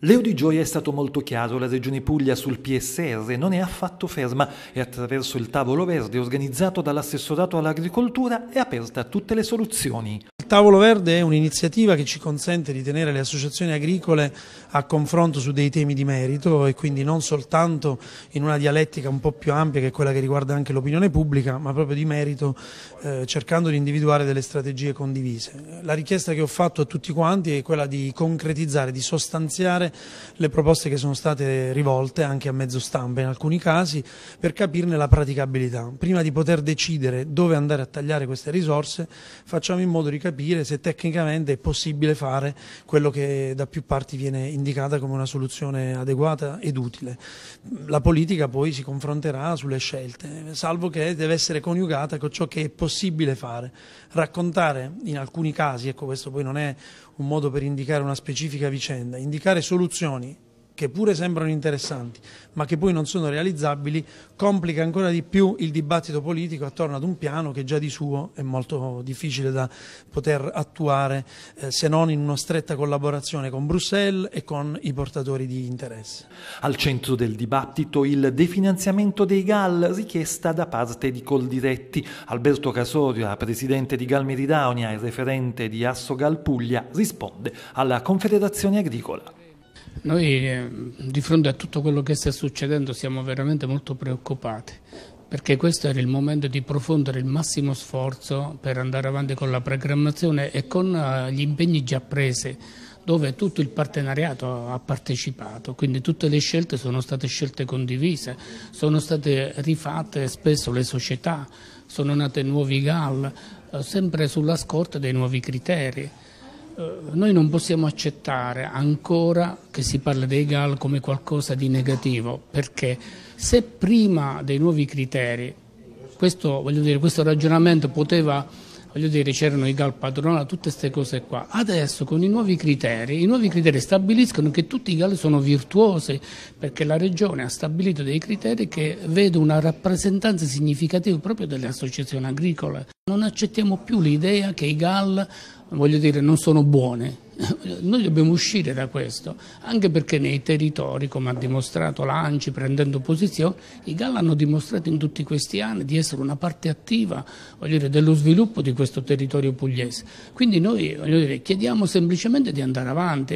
Leo Di Gioia è stato molto chiaro, la Regione Puglia sul PSR non è affatto ferma e attraverso il tavolo verde organizzato dall'assessorato all'agricoltura è aperta a tutte le soluzioni. Il tavolo verde è un'iniziativa che ci consente di tenere le associazioni agricole a confronto su dei temi di merito e quindi non soltanto in una dialettica un po' più ampia che è quella che riguarda anche l'opinione pubblica, ma proprio di merito eh, cercando di individuare delle strategie condivise. La richiesta che ho fatto a tutti quanti è quella di concretizzare, di sostenere sostanziare le proposte che sono state rivolte anche a mezzo stampa in alcuni casi per capirne la praticabilità. Prima di poter decidere dove andare a tagliare queste risorse facciamo in modo di capire se tecnicamente è possibile fare quello che da più parti viene indicata come una soluzione adeguata ed utile. La politica poi si confronterà sulle scelte, salvo che deve essere coniugata con ciò che è possibile fare. Raccontare in alcuni casi, ecco questo poi non è un modo per indicare una specifica vicenda, indicare soluzioni che pure sembrano interessanti, ma che poi non sono realizzabili, complica ancora di più il dibattito politico attorno ad un piano che già di suo è molto difficile da poter attuare eh, se non in una stretta collaborazione con Bruxelles e con i portatori di interesse. Al centro del dibattito il definanziamento dei GAL, richiesta da parte di Coldiretti. Alberto Casoria, presidente di Gal Meridonia e referente di Asso Gal Puglia, risponde alla Confederazione Agricola. Noi eh, di fronte a tutto quello che sta succedendo siamo veramente molto preoccupati perché questo era il momento di profondere il massimo sforzo per andare avanti con la programmazione e con eh, gli impegni già presi dove tutto il partenariato ha partecipato, quindi tutte le scelte sono state scelte condivise, sono state rifatte spesso le società, sono nate nuovi GAL, eh, sempre sulla scorta dei nuovi criteri. Eh, noi non possiamo accettare ancora che si parli dei GAL come qualcosa di negativo, perché se prima dei nuovi criteri questo, dire, questo ragionamento poteva voglio dire c'erano i galpadrona, tutte queste cose qua. Adesso con i nuovi criteri, i nuovi criteri stabiliscono che tutti i gal sono virtuosi perché la Regione ha stabilito dei criteri che vedono una rappresentanza significativa proprio delle associazioni agricole. Non accettiamo più l'idea che i gal, voglio dire, non sono buone Noi dobbiamo uscire da questo, anche perché nei territori, come ha dimostrato l'ANCI prendendo posizione, i GAL hanno dimostrato in tutti questi anni di essere una parte attiva dire, dello sviluppo di questo territorio pugliese. Quindi noi dire, chiediamo semplicemente di andare avanti.